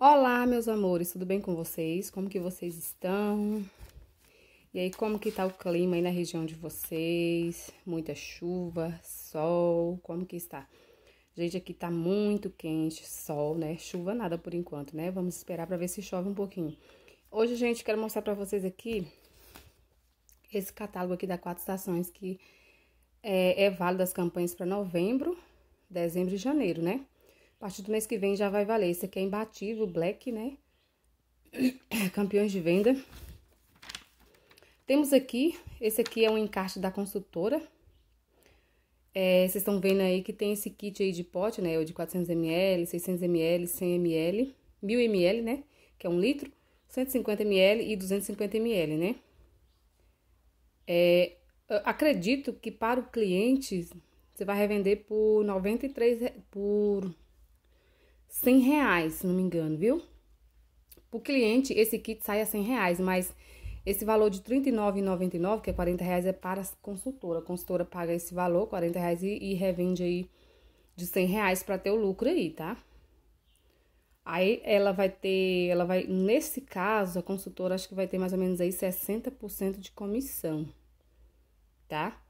Olá, meus amores, tudo bem com vocês? Como que vocês estão? E aí, como que tá o clima aí na região de vocês? Muita chuva, sol, como que está? Gente, aqui tá muito quente, sol, né? Chuva nada por enquanto, né? Vamos esperar para ver se chove um pouquinho. Hoje, gente, quero mostrar para vocês aqui esse catálogo aqui da Quatro Estações, que é, é válido as campanhas para novembro, dezembro e janeiro, né? A partir do mês que vem já vai valer. Esse aqui é imbatível, black, né? Campeões de venda. Temos aqui, esse aqui é um encaixe da consultora. É, vocês estão vendo aí que tem esse kit aí de pote, né? É o de 400ml, 600ml, 100ml, 1000ml, né? Que é um litro, 150ml e 250ml, né? É, acredito que para o cliente você vai revender por 93 por 100 reais, se não me engano, viu? Para o cliente, esse kit sai a 100 reais, mas esse valor de R$39,99, que é 40 reais, é para a consultora. A consultora paga esse valor, 40 reais, e, e revende aí de 100 reais para ter o lucro aí, tá? Aí ela vai ter, ela vai, nesse caso, a consultora acho que vai ter mais ou menos aí 60% de comissão, tá?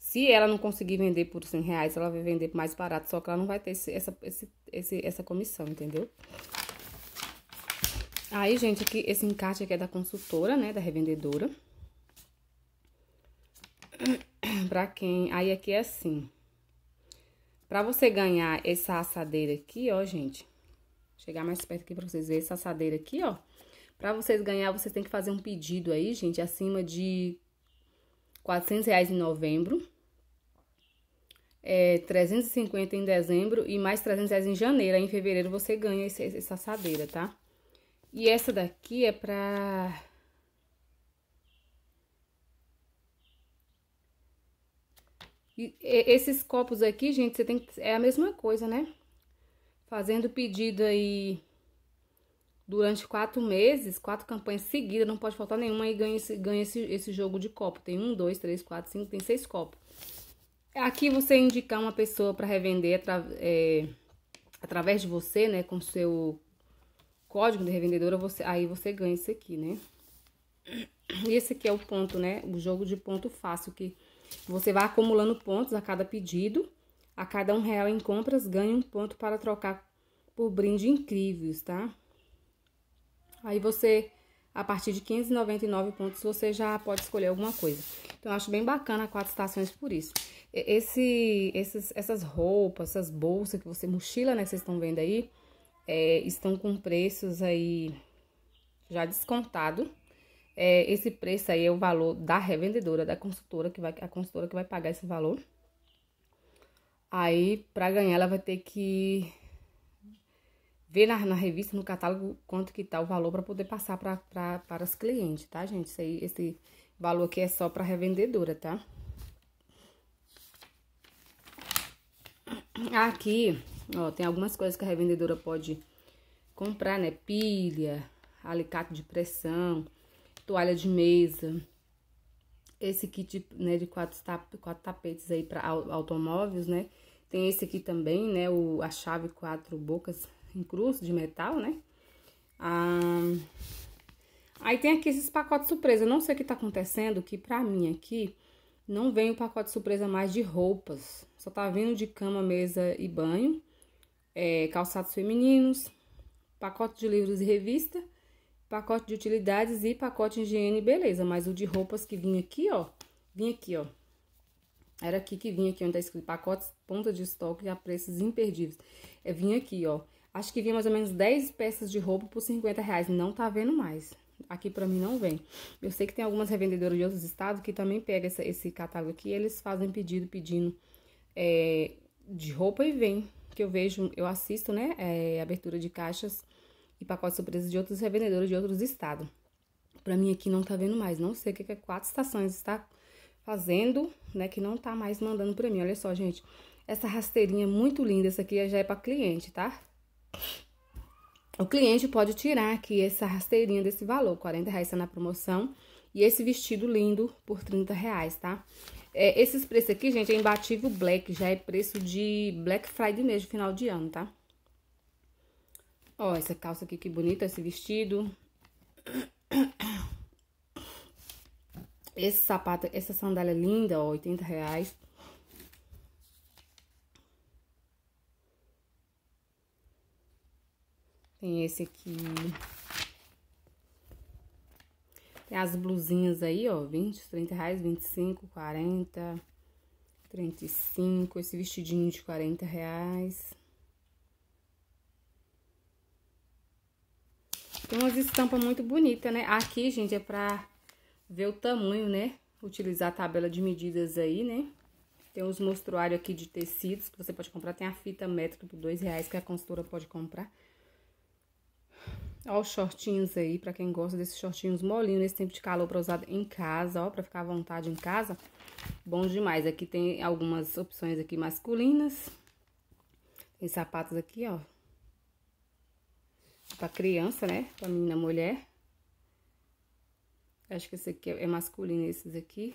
Se ela não conseguir vender por 100 reais, ela vai vender mais barato, só que ela não vai ter esse, essa, esse, esse, essa comissão, entendeu? Aí, gente, aqui, esse encarte aqui é da consultora, né, da revendedora. pra quem... Aí, aqui é assim. Pra você ganhar essa assadeira aqui, ó, gente. Chegar mais perto aqui pra vocês verem essa assadeira aqui, ó. Pra vocês ganhar, vocês têm que fazer um pedido aí, gente, acima de 400 reais em novembro, é, 350 em dezembro e mais 300 reais em janeiro. Aí em fevereiro você ganha esse, essa assadeira, tá? E essa daqui é pra... E, esses copos aqui, gente, você tem que... É a mesma coisa, né? Fazendo pedido aí durante quatro meses, quatro campanhas seguidas, não pode faltar nenhuma e ganha, esse, ganha esse, esse jogo de copo. Tem um, dois, três, quatro, cinco, tem seis copos. Aqui você indicar uma pessoa para revender atra, é, através de você, né, com seu código de revendedora, você, aí você ganha isso aqui, né? E esse aqui é o ponto, né? O jogo de ponto fácil, que você vai acumulando pontos a cada pedido. A cada um real em compras, ganha um ponto para trocar por brinde incríveis, tá? Aí você, a partir de 599 pontos, você já pode escolher alguma coisa. Então, eu acho bem bacana a quatro estações por isso. Esse, esses, essas roupas, essas bolsas que você mochila, né, que vocês estão vendo aí, é, estão com preços aí já descontado. É, esse preço aí é o valor da revendedora, da consultora, que vai, a consultora que vai pagar esse valor. Aí, para ganhar, ela vai ter que ver na, na, revista, no catálogo, quanto que tá o valor para poder passar pra, pra, para as clientes, tá, gente? Isso aí, esse valor aqui é só para revendedora, tá? Aqui, ó, tem algumas coisas que a revendedora pode comprar, né? Pilha, alicate de pressão, toalha de mesa. Esse kit, né, de quatro, tap quatro tapetes aí para automóveis, né? Tem esse aqui também, né, o, a chave quatro bocas cruz de metal, né? Ah, aí tem aqui esses pacotes surpresa. Eu não sei o que tá acontecendo, que pra mim aqui não vem o pacote surpresa mais de roupas. Só tá vindo de cama, mesa e banho. É, calçados femininos, pacote de livros e revista, pacote de utilidades e pacote de higiene e beleza. Mas o de roupas que vinha aqui, ó, vinha aqui, ó. Era aqui que vinha aqui onde tá escrito pacotes, ponta de estoque a preços imperdíveis. É, vinha aqui, ó. Acho que vinha mais ou menos 10 peças de roupa por 50 reais. Não tá vendo mais. Aqui pra mim não vem. Eu sei que tem algumas revendedoras de outros estados que também pegam essa, esse catálogo aqui. Eles fazem pedido pedindo é, de roupa e vem. Que eu vejo, eu assisto, né? É, abertura de caixas e pacotes surpresas de outros revendedores de outros estados. Pra mim aqui não tá vendo mais. Não sei o que, que é quatro estações está fazendo, né? Que não tá mais mandando pra mim. Olha só, gente. Essa rasteirinha é muito linda. Essa aqui já é pra cliente, tá? O cliente pode tirar aqui essa rasteirinha desse valor, 40 reais está na promoção. E esse vestido lindo por 30 reais, tá? É, esses preços aqui, gente, é imbatível black, já é preço de Black Friday mesmo, final de ano, tá? Ó, essa calça aqui, que bonita, esse vestido. Esse sapato, essa sandália é linda, ó, 80 reais. Tem esse aqui. Tem as blusinhas aí, ó, 20, 30 reais, 25, 40, 35, esse vestidinho de 40 reais. Tem umas estampas muito bonitas, né? Aqui, gente, é pra ver o tamanho, né? Utilizar a tabela de medidas aí, né? Tem os mostruários aqui de tecidos que você pode comprar. Tem a fita métrica por dois reais que a consultora pode comprar. Ó os shortinhos aí, pra quem gosta desses shortinhos molinhos nesse tempo de calor pra usar em casa, ó, pra ficar à vontade em casa. Bom demais. Aqui tem algumas opções aqui masculinas. Tem sapatos aqui, ó. Pra criança, né? Pra menina mulher. Acho que esse aqui é masculino, esses aqui.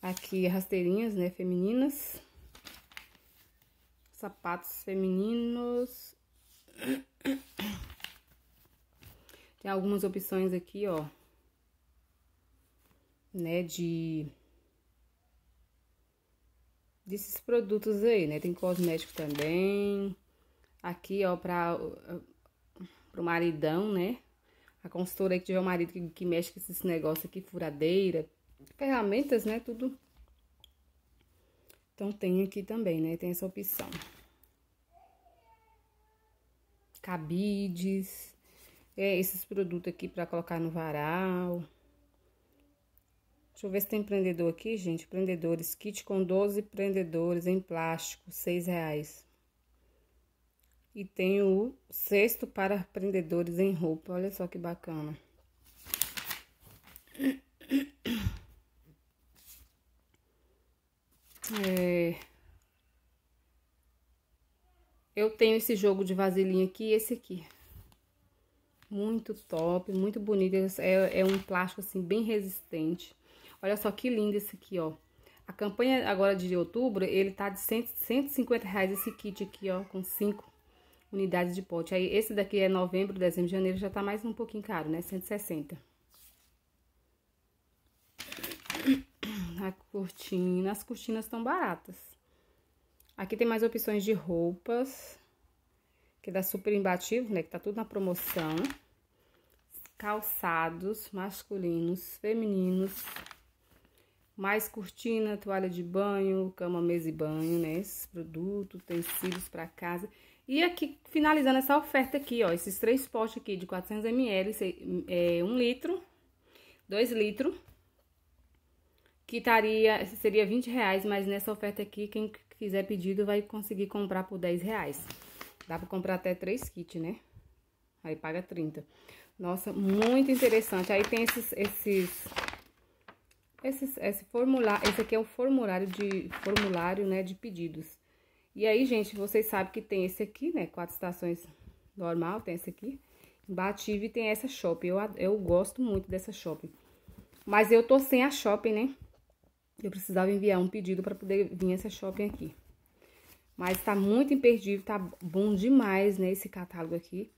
Aqui, rasteirinhas, né? Femininas. Sapatos femininos. Tem algumas opções aqui, ó. Né, de... Desses produtos aí, né? Tem cosmético também. Aqui, ó, pra... Pro maridão, né? A consultora aí que tiver o marido que, que mexe com esses negócios aqui, furadeira, ferramentas, né? Tudo. Então, tem aqui também, né? Tem essa opção. Cabides. É esses produtos aqui para colocar no varal. Deixa eu ver se tem prendedor aqui, gente. Prendedores, kit com 12 prendedores em plástico, seis reais. E tem o cesto para prendedores em roupa. Olha só que bacana. É... Eu tenho esse jogo de vasilhinha aqui e esse aqui. Muito top, muito bonito. É, é um plástico, assim, bem resistente. Olha só que lindo esse aqui, ó. A campanha agora de outubro, ele tá de 100, 150 reais esse kit aqui, ó, com 5 unidades de pote. Aí esse daqui é novembro, dezembro, janeiro, já tá mais um pouquinho caro, né? 160. A cortina, as cortinas estão baratas. Aqui tem mais opções de roupas, que é dá super imbatível, né? Que tá tudo na promoção calçados masculinos, femininos, mais cortina, toalha de banho, cama, mesa e banho, né? Esses produtos, tecidos para casa. E aqui, finalizando essa oferta aqui, ó, esses três potes aqui de 400ml, é, 1 um litro, 2 litros, que taria, seria 20 reais, mas nessa oferta aqui, quem fizer pedido vai conseguir comprar por 10 reais. Dá para comprar até três kits, né? Aí paga 30. Nossa, muito interessante. Aí tem esses, esses, esses esse formulário, esse aqui é um formulário de, formulário, né, de pedidos. E aí, gente, vocês sabem que tem esse aqui, né, quatro estações normal, tem esse aqui. Bative tem essa shopping, eu, eu gosto muito dessa shopping. Mas eu tô sem a shopping, né? Eu precisava enviar um pedido para poder vir essa shopping aqui. Mas tá muito imperdível, tá bom demais, né, esse catálogo aqui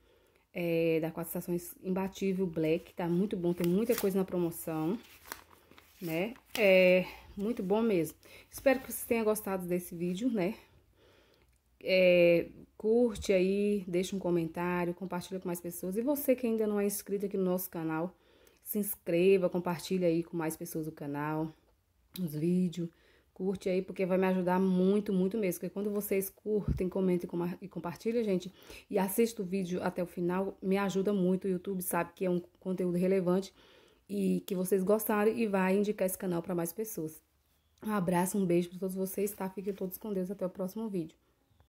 é, da Quatro Estações Imbatível Black, tá muito bom, tem muita coisa na promoção, né? É muito bom mesmo. Espero que vocês tenham gostado desse vídeo, né? É, curte aí, deixa um comentário, compartilha com mais pessoas. E você que ainda não é inscrito aqui no nosso canal, se inscreva, compartilha aí com mais pessoas o canal, os vídeos. Curte aí, porque vai me ajudar muito, muito mesmo. Porque quando vocês curtem, comentem e compartilham, gente, e assistam o vídeo até o final, me ajuda muito. O YouTube sabe que é um conteúdo relevante e que vocês gostaram e vai indicar esse canal para mais pessoas. Um abraço, um beijo para todos vocês, tá? Fiquem todos com Deus. Até o próximo vídeo.